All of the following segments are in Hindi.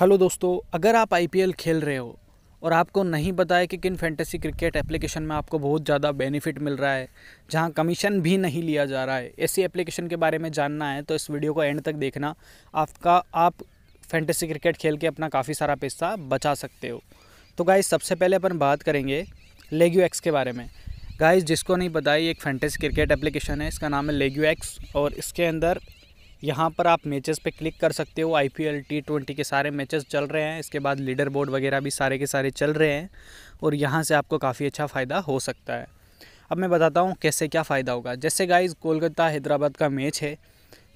हेलो दोस्तों अगर आप आईपीएल खेल रहे हो और आपको नहीं पता है कि किन फैंटेसी क्रिकेट एप्लीकेशन में आपको बहुत ज़्यादा बेनिफिट मिल रहा है जहां कमीशन भी नहीं लिया जा रहा है ऐसी एप्लीकेशन के बारे में जानना है तो इस वीडियो को एंड तक देखना आपका आप फैंटेसी क्रिकेट खेल के अपना काफ़ी सारा पैसा बचा सकते हो तो गाइज सबसे पहले अपन बात करेंगे लेग्यू एक्स के बारे में गाइज जिसको नहीं पता ये एक फैंटेसी क्रिकेट एप्लीकेशन है इसका नाम है लेग्यू एक्स और इसके अंदर यहाँ पर आप मैचेस पे क्लिक कर सकते हो I P L T twenty के सारे मैचेस चल रहे हैं इसके बाद लीडर बोर्ड वगैरह भी सारे के सारे चल रहे हैं और यहाँ से आपको काफ़ी अच्छा फ़ायदा हो सकता है अब मैं बताता हूँ कैसे क्या फ़ायदा होगा जैसे गाइज कोलकाता हैदराबाद का मैच है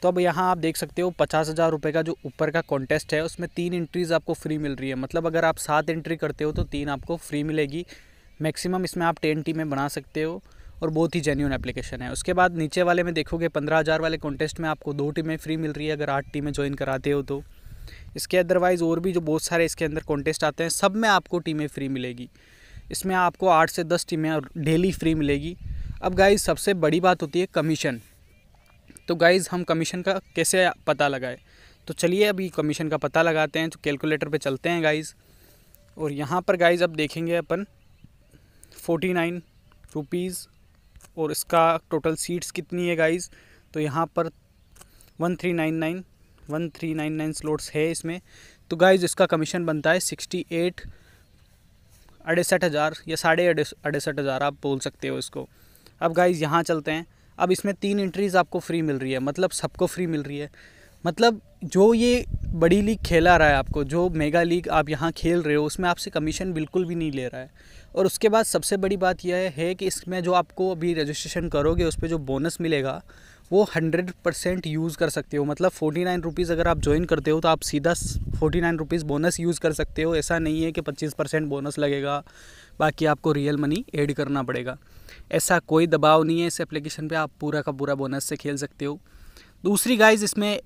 तो अब यहाँ आप देख सकते हो पचास हज़ार रुपये का जो ऊपर का कॉन्टेस्ट है उसमें तीन एंट्रीज़ आपको फ्री मिल रही है मतलब अगर आप सात एंट्री करते हो तो तीन आपको फ्री मिलेगी मैक्सिमम इसमें आप टेन टीमें बना सकते हो और बहुत ही जेन्यून एप्लीकेशन है उसके बाद नीचे वाले में देखोगे पंद्रह हज़ार वाले कॉन्टेस्ट में आपको दो टीमें फ्री मिल रही है अगर आठ टीमें ज्वाइन कराते हो तो इसके अदरवाइज़ और भी जो बहुत सारे इसके अंदर कॉन्टेस्ट आते हैं सब में आपको टीमें फ्री मिलेगी इसमें आपको आठ से दस टीमें डेली फ्री मिलेगी अब गाइज सबसे बड़ी बात होती है कमीशन तो गाइज़ हम कमीशन का कैसे पता लगाए तो चलिए अभी कमीशन का पता लगाते हैं तो कैलकुलेटर पे चलते हैं गाइज़ और यहाँ पर गाइज़ अब देखेंगे अपन फोर्टी नाइन रुपीज़ और इसका टोटल सीट्स कितनी है गाइस तो यहाँ पर one three nine nine one three nine nine slots है इसमें तो गाइज इसका कमीशन बनता है सिक्सटी एट अड़ेसठ हज़ार या साढ़े अड़ेसठ हज़ार आप बोल सकते हो इसको अब गाइज यहाँ चलते हैं अब इसमें तीन इंट्रीज आपको फ्री मिल रही है मतलब सबको फ्री मिल रही है मतलब जो ये बड़ी लीग खेला रहा है आपको जो मेगा लीग आप यहाँ खेल रहे हो उसमें आपसे कमीशन बिल्कुल भी नहीं ले रहा है और उसके बाद सबसे बड़ी बात यह है कि इसमें जो आपको अभी रजिस्ट्रेशन करोगे उस पर जो बोनस मिलेगा वो हंड्रेड परसेंट यूज़ कर सकते हो मतलब फोर्टी नाइन रुपीज़ अगर आप ज्वाइन करते हो तो आप सीधा forty nine rupees bonus use कर सकते हो ऐसा नहीं है कि पच्चीस परसेंट बोनस लगेगा बाकी आपको रियल मनी ऐड करना पड़ेगा ऐसा कोई दबाव नहीं है इस एप्लीकेशन पे आप पूरा का पूरा बोनस से खेल सकते हो दूसरी गाइज इसमें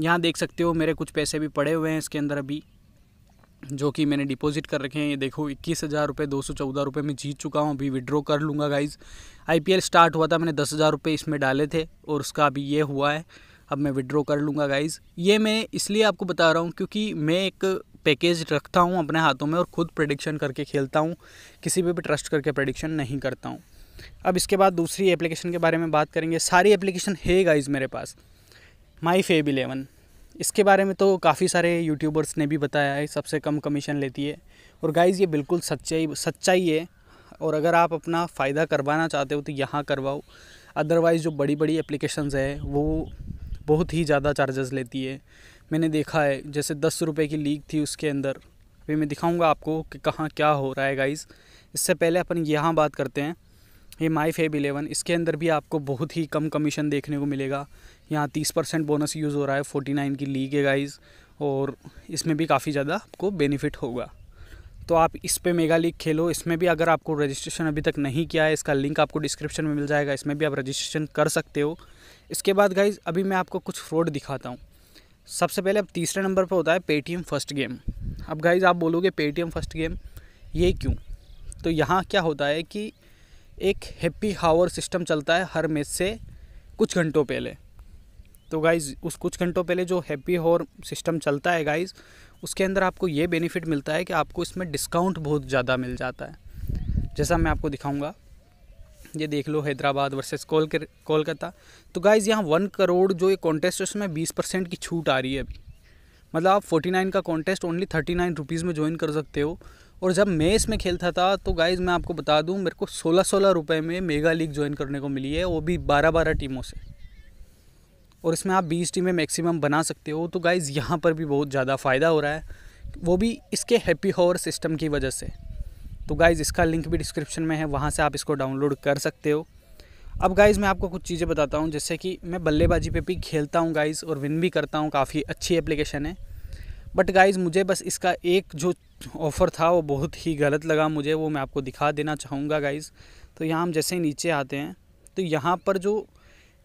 यहाँ देख सकते हो मेरे कुछ पैसे भी पड़े हुए हैं इसके अंदर अभी जो कि मैंने डिपॉजिट कर रखे हैं ये देखो इक्कीस हज़ार रुपये दो सौ चौदह रुपये में जीत चुका हूँ अभी विड्रॉ कर लूँगा गाइज़ आईपीएल स्टार्ट हुआ था मैंने दस हज़ार रुपये इसमें डाले थे और उसका अभी ये हुआ है अब मैं विड्रॉ कर लूँगा गाइज़ ये मैं इसलिए आपको बता रहा हूँ क्योंकि मैं एक पैकेज रखता हूँ अपने हाथों में और ख़ुद प्रडिक्शन करके खेलता हूँ किसी पर भी ट्रस्ट करके प्रडिक्शन नहीं करता हूँ अब इसके बाद दूसरी एप्लीकेशन के बारे में बात करेंगे सारी एप्लीकेशन है गाइज़ मेरे पास माई फेब इलेवन इसके बारे में तो काफ़ी सारे यूट्यूबर्स ने भी बताया है सबसे कम कमीशन लेती है और गाइज़ ये बिल्कुल सच्चाई सच्चाई है और अगर आप अपना फ़ायदा करवाना चाहते हो तो यहाँ करवाओ अदरवाइज़ जो बड़ी बड़ी एप्लीकेशंस है वो बहुत ही ज़्यादा चार्जेस लेती है मैंने देखा है जैसे दस रुपये की लीक थी उसके अंदर अभी मैं दिखाऊंगा आपको कि कहाँ क्या हो रहा है गाइज़ इससे पहले अपन यहाँ बात करते हैं ये माई फेब इलेवन इसके अंदर भी आपको बहुत ही कम कमीशन देखने को मिलेगा यहाँ तीस परसेंट बोनस यूज़ हो रहा है फोर्टी नाइन की लीग है गाइज़ और इसमें भी काफ़ी ज़्यादा आपको बेनिफिट होगा तो आप इस पे मेगा लीग खेलो इसमें भी अगर आपको रजिस्ट्रेशन अभी तक नहीं किया है इसका लिंक आपको डिस्क्रिप्शन में मिल जाएगा इसमें भी आप रजिस्ट्रेशन कर सकते हो इसके बाद गाइज अभी मैं आपको कुछ फ्रॉड दिखाता हूँ सबसे पहले अब तीसरे नंबर पर होता है पेटीएम फर्स्ट गेम अब गाइज आप बोलोगे पेटीएम फर्स्ट गेम ये क्यों तो यहाँ क्या होता है कि एक हैप्पी हावर सिस्टम चलता है हर मैच से कुछ घंटों पहले तो गाइज़ उस कुछ घंटों पहले जो हैप्पी हावर सिस्टम चलता है गाइज़ उसके अंदर आपको ये बेनिफिट मिलता है कि आपको इसमें डिस्काउंट बहुत ज़्यादा मिल जाता है जैसा मैं आपको दिखाऊंगा ये देख लो हैदराबाद वर्सेस कोल कोलकाता तो गाइज़ यहाँ वन करोड़ जो ये कॉन्टेस्ट है उसमें बीस परसेंट की छूट आ रही है अभी मतलब आप फोर्टी नाइन का contest only thirty nine rupees में ज्वाइन कर सकते हो और जब मैं इसमें खेलता था तो गाइज़ मैं आपको बता दूं मेरे को सोलह सोलह रुपये में मेगा लीग ज्वाइन करने को मिली है वो भी बारह बारह टीमों से और इसमें आप बीस टीमें मैक्सिमम बना सकते हो तो गाइज़ यहाँ पर भी बहुत ज़्यादा फ़ायदा हो रहा है वो भी इसके हैप्पी हॉर सिस्टम की वजह से तो गाइज़ इसका लिंक भी डिस्क्रिप्शन में है वहाँ से आप इसको डाउनलोड कर सकते हो अब गाइज़ मैं आपको कुछ चीज़ें बताता हूँ जैसे कि मैं बल्लेबाजी पे भी खेलता हूँ गाइज़ और विन भी करता हूँ काफ़ी अच्छी एप्लीकेशन है बट गाइज़ मुझे बस इसका एक जो ऑफ़र था वो बहुत ही गलत लगा मुझे वो मैं आपको दिखा देना चाहूँगा गाइज़ तो यहाँ हम जैसे नीचे आते हैं तो यहाँ पर जो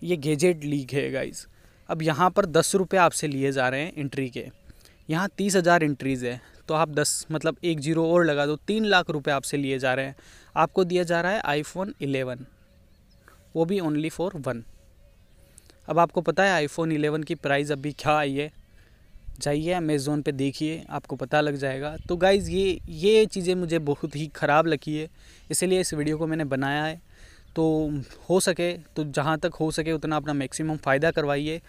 ये गेजेट लीग है गाइज़ अब यहाँ पर दस रुपये आपसे लिए जा रहे हैं इंट्री के यहाँ तीस हज़ार एंट्रीज़ है तो आप दस मतलब एक जीरो और लगा दो तीन लाख रुपये आपसे लिए जा रहे हैं आपको दिया जा रहा है आईफोन 11 वो भी ओनली फॉर वन अब आपको पता है आईफोन इलेवन की प्राइस अभी क्या आई है जाइए अमेज़ोन पे देखिए आपको पता लग जाएगा तो गाइज़ ये ये चीज़ें मुझे बहुत ही ख़राब लगी है इसलिए इस वीडियो को मैंने बनाया है तो हो सके तो जहाँ तक हो सके उतना अपना मैक्सिमम फ़ायदा करवाइए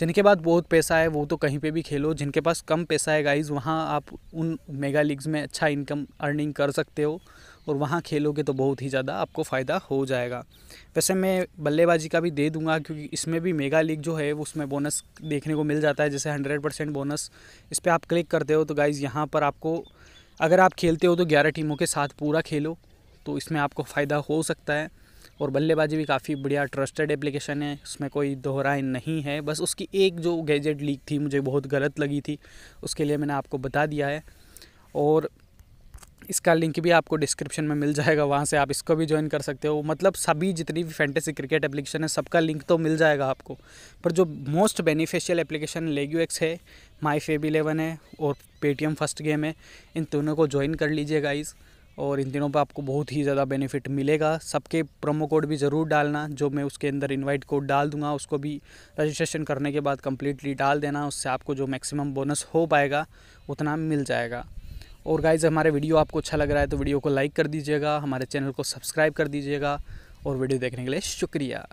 जिनके पास बहुत पैसा है वो तो कहीं पे भी खेलो जिनके पास कम पैसा है गाइज़ वहाँ आप उन मेगा लीग्स में अच्छा इनकम अर्निंग कर सकते हो और वहाँ खेलोगे तो बहुत ही ज़्यादा आपको फ़ायदा हो जाएगा वैसे मैं बल्लेबाजी का भी दे दूंगा क्योंकि इसमें भी मेगा लीग जो है उसमें बोनस देखने को मिल जाता है जैसे हंड्रेड परसेंट बोनस इस पर आप क्लिक करते हो तो गाइज़ यहाँ पर आपको अगर आप खेलते हो तो ग्यारह टीमों के साथ पूरा खेलो तो इसमें आपको फ़ायदा हो सकता है और बल्लेबाजी भी काफ़ी बढ़िया ट्रस्टेड एप्लीकेशन है उसमें कोई दोहराए नहीं है बस उसकी एक जो गैजेट लीक थी मुझे बहुत गलत लगी थी उसके लिए मैंने आपको बता दिया है और इसका लिंक भी आपको डिस्क्रिप्शन में मिल जाएगा वहाँ से आप इसको भी ज्वाइन कर सकते हो मतलब सभी जितनी भी फैंटेसी क्रिकेट एप्लीकेशन है सबका लिंक तो मिल जाएगा आपको पर जो most beneficial application league X है माई फेब इलेवन है और पेटीएम फर्स्ट गेम है इन दोनों को ज्वाइन कर लीजिए गाइज़ और इन दिनों पर आपको बहुत ही ज़्यादा बेनिफिट मिलेगा सबके प्रोमो कोड भी ज़रूर डालना जो मैं उसके अंदर इनवाइट कोड डाल दूंगा उसको भी रजिस्ट्रेशन करने के बाद कम्प्लीटली डाल देना उससे आपको जो मैक्सिमम बोनस हो पाएगा उतना मिल जाएगा और गाइज हमारे वीडियो आपको अच्छा लग रहा है तो वीडियो को लाइक कर दीजिएगा हमारे चैनल को सब्सक्राइब कर दीजिएगा और वीडियो देखने के लिए शुक्रिया